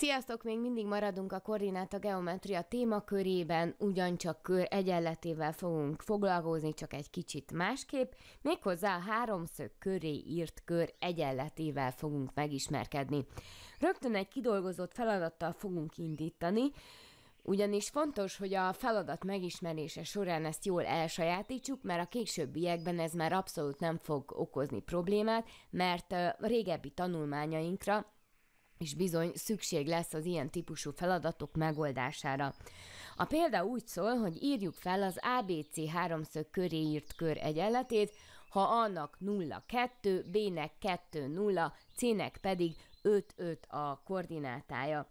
Sziasztok! Még mindig maradunk a koordináta geometria témakörében, ugyancsak kör egyenletével fogunk foglalkozni, csak egy kicsit másképp, méghozzá a háromszög köré írt kör egyenletével fogunk megismerkedni. Rögtön egy kidolgozott feladattal fogunk indítani, ugyanis fontos, hogy a feladat megismerése során ezt jól elsajátítsuk, mert a későbbiekben ez már abszolút nem fog okozni problémát, mert a régebbi tanulmányainkra és bizony szükség lesz az ilyen típusú feladatok megoldására. A példa úgy szól, hogy írjuk fel az ABC háromszög köré írt kör egyenletét, ha annak 0-2, B-nek 2-0, C-nek pedig 5-5 a koordinátája.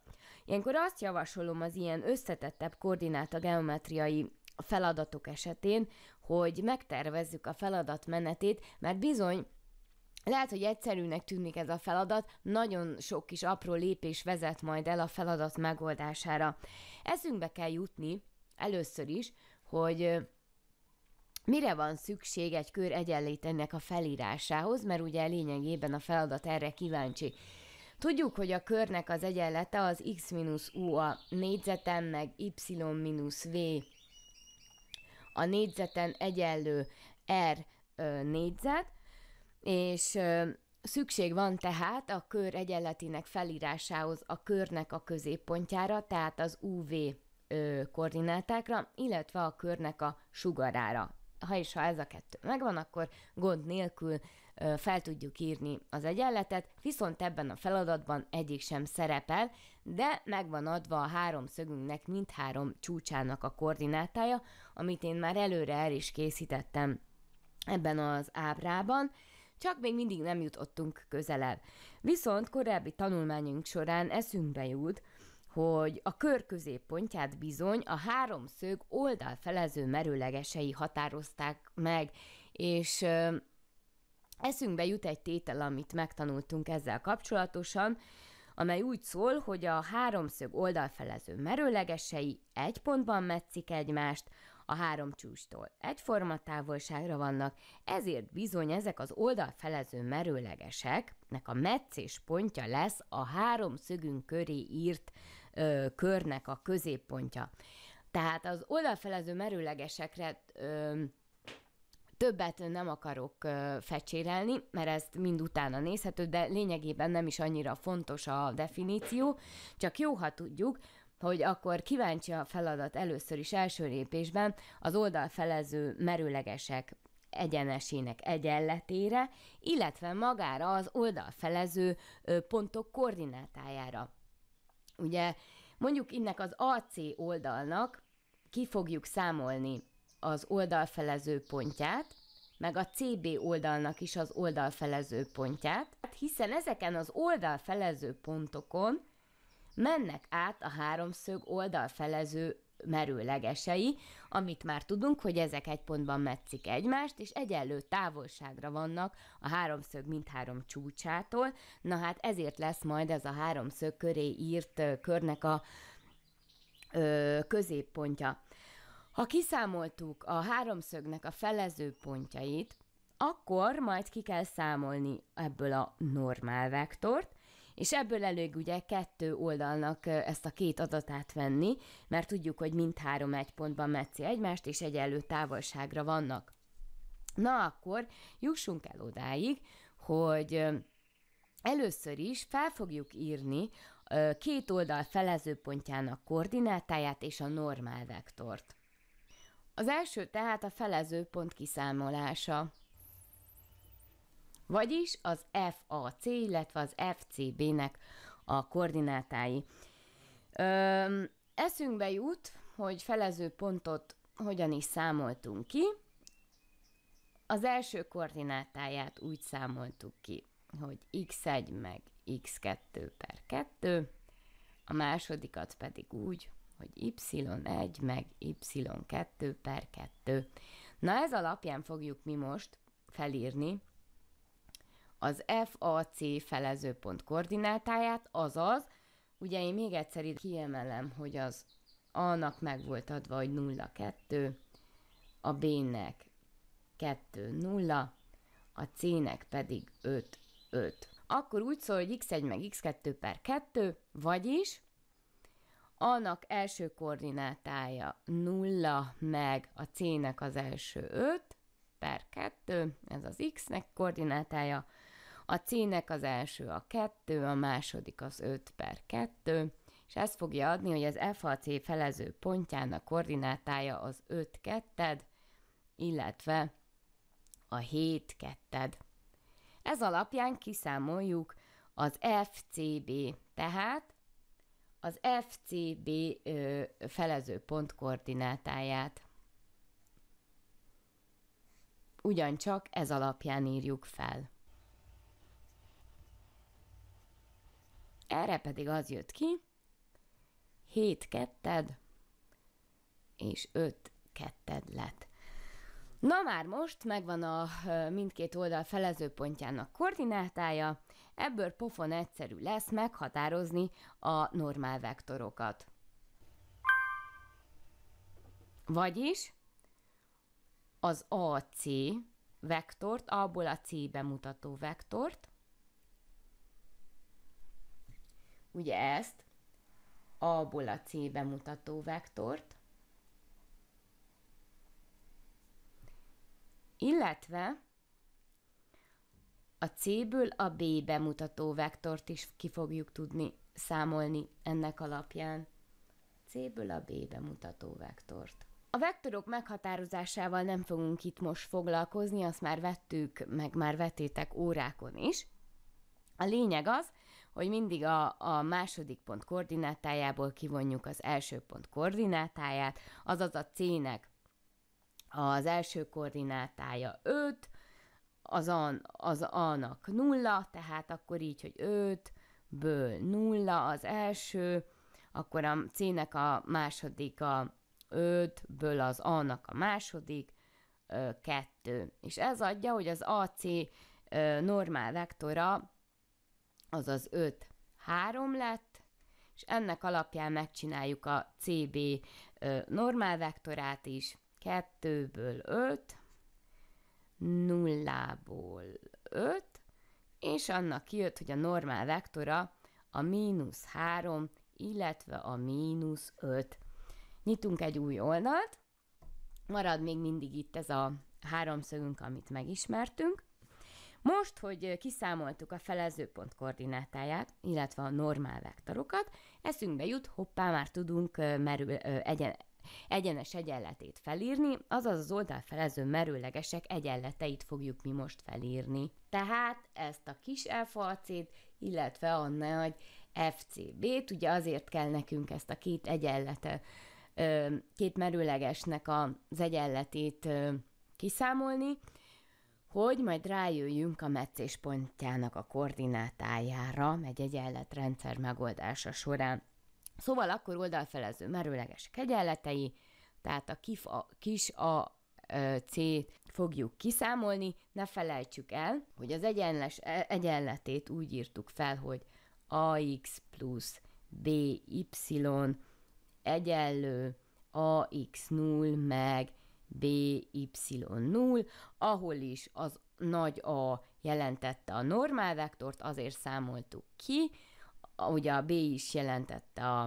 Ilyenkor azt javasolom az ilyen összetettebb koordináta geometriai feladatok esetén, hogy megtervezzük a feladat menetét, mert bizony lehet, hogy egyszerűnek tűnik ez a feladat, nagyon sok kis apró lépés vezet majd el a feladat megoldására. Eszünkbe kell jutni először is, hogy mire van szükség egy kör egyenlét ennek a felírásához, mert ugye lényegében a feladat erre kíváncsi. Tudjuk, hogy a körnek az egyenlete az x-u a négyzeten, meg y-v a négyzeten egyenlő r négyzet, és Szükség van tehát a kör egyenletének felírásához a körnek a középpontjára, tehát az UV koordinátákra, illetve a körnek a sugarára. Ha és ha ez a kettő megvan, akkor gond nélkül fel tudjuk írni az egyenletet, viszont ebben a feladatban egyik sem szerepel, de megvan adva a három szögünknek mindhárom csúcsának a koordinátája, amit én már előre el is készítettem ebben az ábrában, csak még mindig nem jutottunk közelebb. Viszont korábbi tanulmányunk során eszünkbe jut, hogy a kör középpontját bizony a háromszög oldalfelező merőlegesei határozták meg, és eszünkbe jut egy tétel, amit megtanultunk ezzel kapcsolatosan, amely úgy szól, hogy a háromszög oldalfelező merőlegesei egy pontban metszik egymást, a három csústól. Egyforma távolságra vannak, ezért bizony ezek az oldalfelező merőlegesek, nek a meccés pontja lesz a három szögünk köré írt ö, körnek a középpontja. Tehát az oldalfelező merőlegesekre ö, Többet nem akarok fecsérelni, mert ezt mind utána nézhető, de lényegében nem is annyira fontos a definíció, csak jó, ha tudjuk, hogy akkor kíváncsi a feladat először is első lépésben az oldalfelező merőlegesek egyenesének egyenletére, illetve magára az oldalfelező pontok koordinátájára. Ugye mondjuk innek az AC oldalnak ki fogjuk számolni az oldalfelező pontját, meg a CB oldalnak is az oldalfelező pontját, hát hiszen ezeken az oldalfelező pontokon mennek át a háromszög oldalfelező merőlegesei, amit már tudunk, hogy ezek egy pontban metszik egymást, és egyenlő távolságra vannak a háromszög mindhárom csúcsától, na hát ezért lesz majd ez a háromszög köré írt körnek a ö, középpontja. Ha kiszámoltuk a háromszögnek a felező pontjait, akkor majd ki kell számolni ebből a normál vektort, és ebből elég ugye kettő oldalnak ezt a két adatát venni, mert tudjuk, hogy mindhárom egy pontban metszi egymást, és egyenlő távolságra vannak. Na akkor jussunk el odáig, hogy Először is fel fogjuk írni két oldal felezőpontjának koordinátáját és a normál vektort. Az első tehát a felezőpont kiszámolása vagyis az FAC, illetve az FCB-nek a koordinátái. Ö, eszünkbe jut, hogy felező pontot hogyan is számoltunk ki. Az első koordinátáját úgy számoltuk ki, hogy x1 meg x2 per 2, a másodikat pedig úgy, hogy y1 meg y2 per 2. Na ez alapján fogjuk mi most felírni az FAC felezőpont koordinátáját, azaz, ugye én még egyszer itt kiemelem, hogy az A-nak meg volt adva, hogy 0,2, a B-nek 2,0, a C-nek pedig 5,5. Akkor úgy szól, hogy x1 meg x2 per 2, vagyis annak első koordinátája 0, meg a C-nek az első 5 per 2, ez az X-nek koordinátája, a C-nek az első a 2, a második az 5 per 2, és ez fogja adni, hogy az FAC felező pontjának koordinátája az 5 ketted, illetve a 7 ketted. Ez alapján kiszámoljuk az FCB, tehát az FCB ö, felező pont koordinátáját. Ugyancsak ez alapján írjuk fel. Erre pedig az jött ki, 7 ketted és 5 ketted lett. Na már most megvan a mindkét oldal felezőpontjának koordinátája, ebből pofon egyszerű lesz meghatározni a normál vektorokat. Vagyis az AC vektort, abból a C bemutató vektort, ugye ezt, A-ból a C-be mutató vektort, illetve a C-ből a B-be mutató vektort is ki fogjuk tudni számolni ennek alapján. C-ből a B-be mutató vektort. A vektorok meghatározásával nem fogunk itt most foglalkozni, azt már vettük, meg már vetétek órákon is. A lényeg az, hogy mindig a, a második pont koordinátájából kivonjuk az első pont koordinátáját, azaz a C-nek az első koordinátája 5, az, a az A-nak 0, tehát akkor így, hogy 5-ből 0 az első, akkor a C-nek a második a 5-ből az A-nak a második, 2. És ez adja, hogy az AC normál vektora azaz 5 3 lett, és ennek alapján megcsináljuk a CB normál vektorát is, 2-ből 5, 0-ból 5, és annak kijött, hogy a normál vektora a mínusz 3, illetve a mínusz 5. Nyitunk egy új oldalt, marad még mindig itt ez a háromszögünk, amit megismertünk, most, hogy kiszámoltuk a felezőpont koordinátáját, illetve a normál vektorokat, eszünkbe jut, hoppá, már tudunk merül, egyen, egyenes egyenletét felírni, azaz az oldalfelező merőlegesek egyenleteit fogjuk mi most felírni. Tehát ezt a kis FAC-t, illetve a nagy FCB-t, ugye azért kell nekünk ezt a két egyenlete, két merőlegesnek az egyenletét kiszámolni, hogy majd rájöjjünk a meccés pontjának a koordinátájára egy egyenletrendszer megoldása során. Szóval akkor oldalfelező merőleges kegyenletei, tehát a, kif a kis a C fogjuk kiszámolni, ne felejtsük el, hogy az egyenles, e, egyenletét úgy írtuk fel, hogy ax plusz by egyenlő ax0 meg BY0, ahol is az nagy A jelentette a normál vektort, azért számoltuk ki, ugye a B is jelentette a,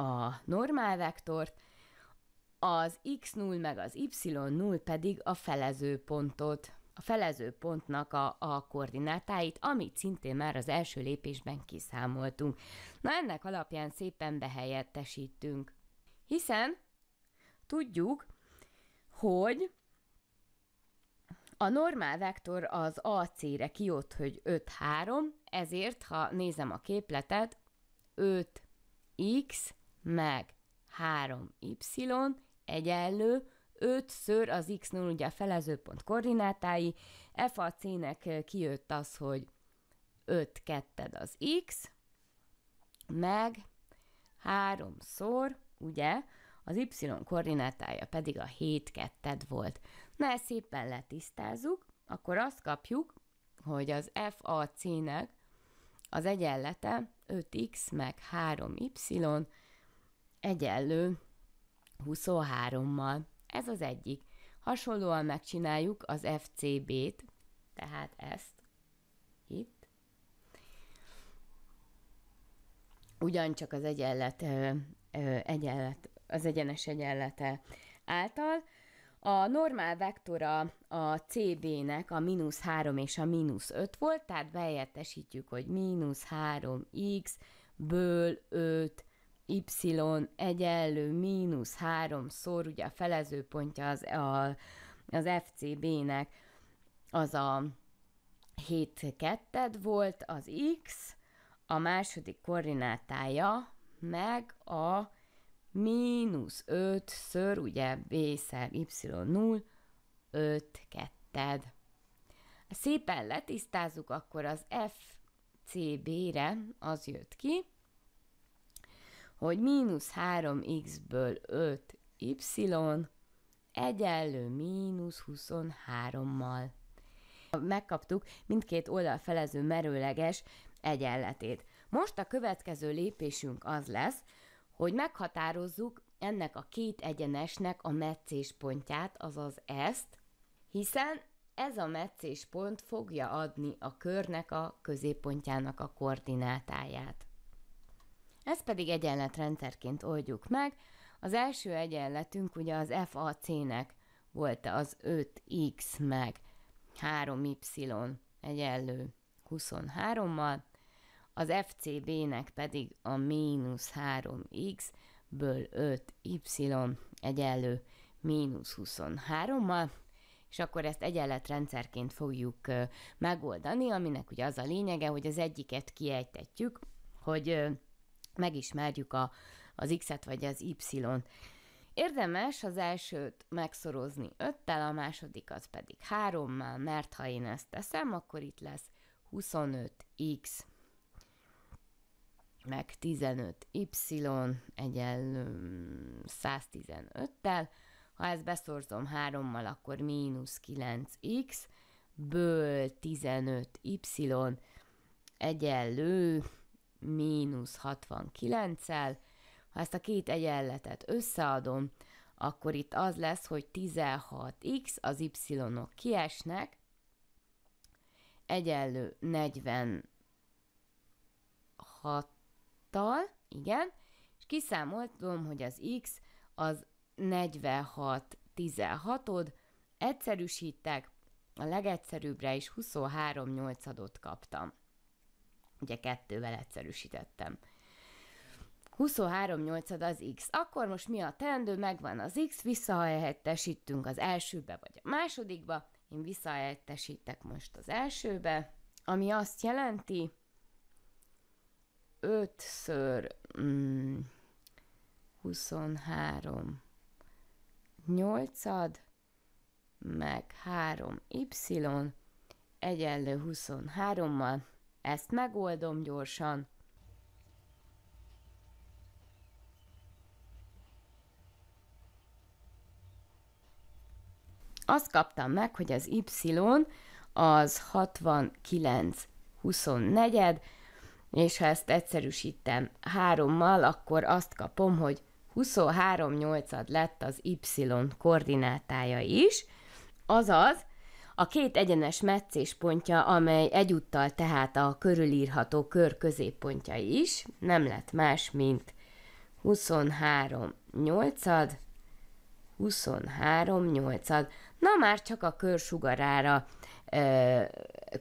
a normál vektort, az x0 meg az y0 pedig a felező pontot, a felező pontnak a, a koordinátáit, amit szintén már az első lépésben kiszámoltunk. Na ennek alapján szépen behelyettesítünk. Hiszen tudjuk, hogy a normál vektor az AC-re kijött, hogy 5-3, ezért, ha nézem a képletet, 5x meg 3y egyenlő 5-ször az x0, ugye a felezőpont koordinátái, f a c-nek eh, kijött az, hogy 5 ketted az x, meg 3-szor, ugye, az Y koordinátája pedig a 7 2 volt. Na ezt szépen letisztázzuk, akkor azt kapjuk, hogy az FAC-nek az egyenlete 5x meg 3y egyenlő 23-mal. Ez az egyik. Hasonlóan megcsináljuk az FCB-t, tehát ezt itt. Ugyancsak az egyenlet, ö, ö, egyenlet az egyenes egyenlete által. A normál vektora a CD-nek a mínusz 3 és a mínusz 5 volt, tehát bejettesítjük, hogy mínusz 3x ből 5 y egyenlő mínusz 3 szor, ugye a felezőpontja az, a, az FCB-nek az a 7 ketted volt az x, a második koordinátája meg a mínusz 5 ször, ugye b szer y 0, 5 ketted. Szépen letisztázzuk, akkor az f CB-re az jött ki, hogy mínusz 3x-ből 5y egyenlő mínusz 23-mal. Megkaptuk mindkét oldal felező merőleges egyenletét. Most a következő lépésünk az lesz, hogy meghatározzuk ennek a két egyenesnek a meccéspontját, azaz ezt, hiszen ez a meccéspont fogja adni a körnek a középpontjának a koordinátáját. Ezt pedig egyenletrendszerként oldjuk meg. Az első egyenletünk ugye az FAC-nek volt az 5x meg 3y egyenlő 23-mal, az FCB-nek pedig a mínusz 3x-ből 5y egyenlő mínusz 23-mal, és akkor ezt egyenletrendszerként fogjuk megoldani, aminek ugye az a lényege, hogy az egyiket kiejtetjük, hogy megismerjük a, az x-et vagy az y-t. Érdemes az elsőt megszorozni 5-tel, a második az pedig 3-mal, mert ha én ezt teszem, akkor itt lesz 25x meg 15y egyenlő 115-tel, mm, ha ezt beszorzom 3-mal, akkor mínusz 9x, ből 15y egyenlő mínusz 69-el. Ha ezt a két egyenletet összeadom, akkor itt az lesz, hogy 16x, az y-ok kiesnek, egyenlő 46 6-tal, igen, és kiszámoltam, hogy az x az 46 16-od, egyszerűsítek, a legegyszerűbbre is 23 8 adot kaptam. Ugye kettővel egyszerűsítettem. 23 nyolcad az x. Akkor most mi a teendő? Megvan az x, visszahelyettesítünk az elsőbe vagy a másodikba. Én visszahelyettesítek most az elsőbe, ami azt jelenti, 5-ször mm, 23 nyolcad, meg 3y egyenlő 23-mal. Ezt megoldom gyorsan. Azt kaptam meg, hogy az y az 69 24 és ha ezt egyszerűsítem hárommal, akkor azt kapom, hogy 23 nyolcad lett az Y koordinátája is, azaz a két egyenes meccéspontja, amely egyúttal tehát a körülírható kör középpontja is, nem lett más, mint 23 nyolcad, 23 nyolcad. Na már csak a kör sugarára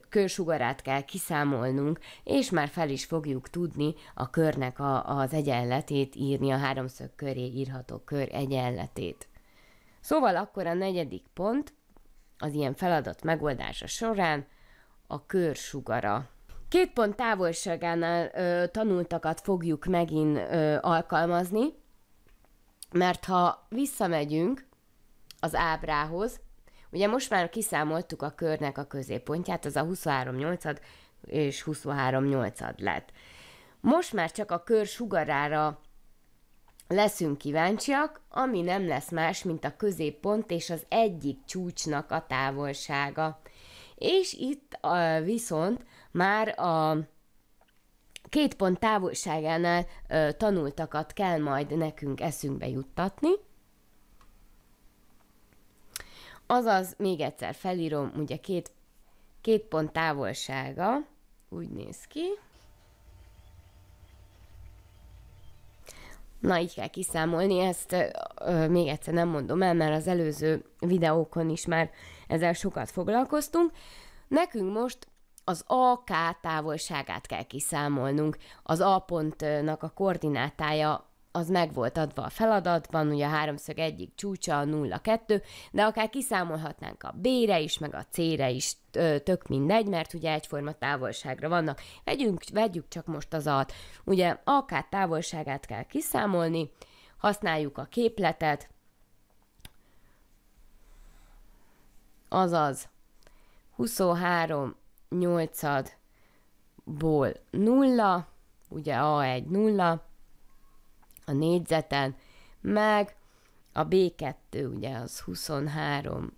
körsugarát kell kiszámolnunk, és már fel is fogjuk tudni a körnek a, az egyenletét írni, a háromszög köré írható kör egyenletét. Szóval akkor a negyedik pont az ilyen feladat megoldása során a körsugara. Két pont távolságánál ö, tanultakat fogjuk megint ö, alkalmazni, mert ha visszamegyünk az ábrához, Ugye most már kiszámoltuk a körnek a középpontját, az a 23 8 és 23 8 lett. Most már csak a kör sugarára leszünk kíváncsiak, ami nem lesz más, mint a középpont és az egyik csúcsnak a távolsága. És itt viszont már a két pont távolságánál tanultakat kell majd nekünk eszünkbe juttatni, Azaz, még egyszer felírom, ugye két, két pont távolsága, úgy néz ki. Na, így kell kiszámolni, ezt ö, még egyszer nem mondom el, mert az előző videókon is már ezzel sokat foglalkoztunk. Nekünk most az AK távolságát kell kiszámolnunk. Az A pontnak a koordinátája az meg volt adva a feladatban, ugye a háromszög egyik csúcsa a 0-2, de akár kiszámolhatnánk a B-re is, meg a C-re is, tök mindegy, mert ugye egyforma távolságra vannak. Vegyünk, vegyük csak most az A-t. Ugye akár távolságát kell kiszámolni, használjuk a képletet, azaz 23 8 ból 0, ugye A1 0, a négyzeten, meg a B2, ugye az 23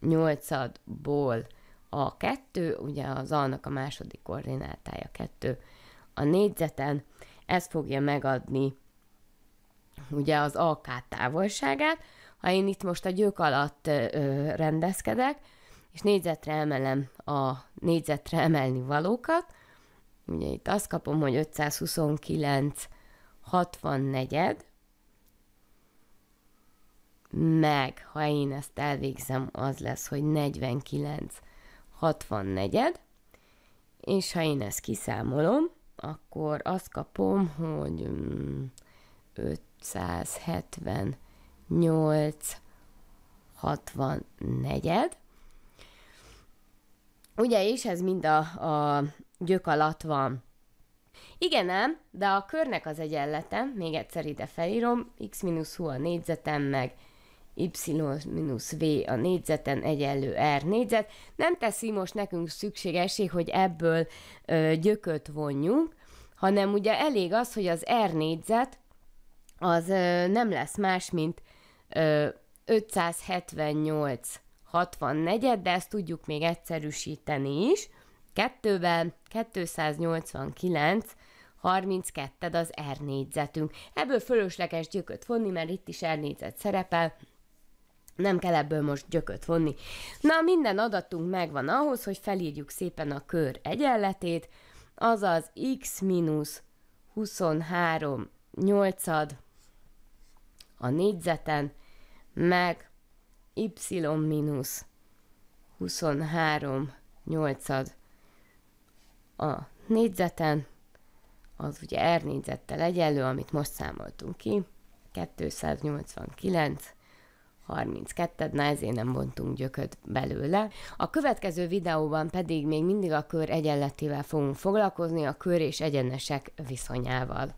nyolcadból a kettő, ugye az annak a második koordinátája kettő a négyzeten, ez fogja megadni ugye az AK távolságát. Ha én itt most a gyök alatt ö, rendezkedek, és négyzetre emelem a négyzetre emelni valókat, ugye itt azt kapom, hogy 529 64 meg ha én ezt elvégzem, az lesz, hogy 49 64 és ha én ezt kiszámolom, akkor azt kapom, hogy 578 mm, 64 Ugye, és ez mind a, a gyök alatt van. Igen ám, de a körnek az egyenlete, még egyszer ide felírom, x-hu a négyzetem, meg y-v a négyzeten egyenlő r négyzet. Nem teszi most nekünk szükségesé, hogy ebből ö, gyököt vonjunk, hanem ugye elég az, hogy az r négyzet az ö, nem lesz más, mint ö, 578 64 de ezt tudjuk még egyszerűsíteni is kettővel 289 32 az R négyzetünk. Ebből fölösleges gyököt vonni, mert itt is R négyzet szerepel, nem kell ebből most gyököt vonni. Na, minden adatunk megvan ahhoz, hogy felírjuk szépen a kör egyenletét, azaz x mínusz 23 nyolcad a négyzeten, meg y mínusz 23 nyolcad a négyzeten, az ugye R négyzettel egyenlő, amit most számoltunk ki, 289, 32 na ezért nem bontunk gyököt belőle. A következő videóban pedig még mindig a kör egyenletével fogunk foglalkozni, a kör és egyenesek viszonyával.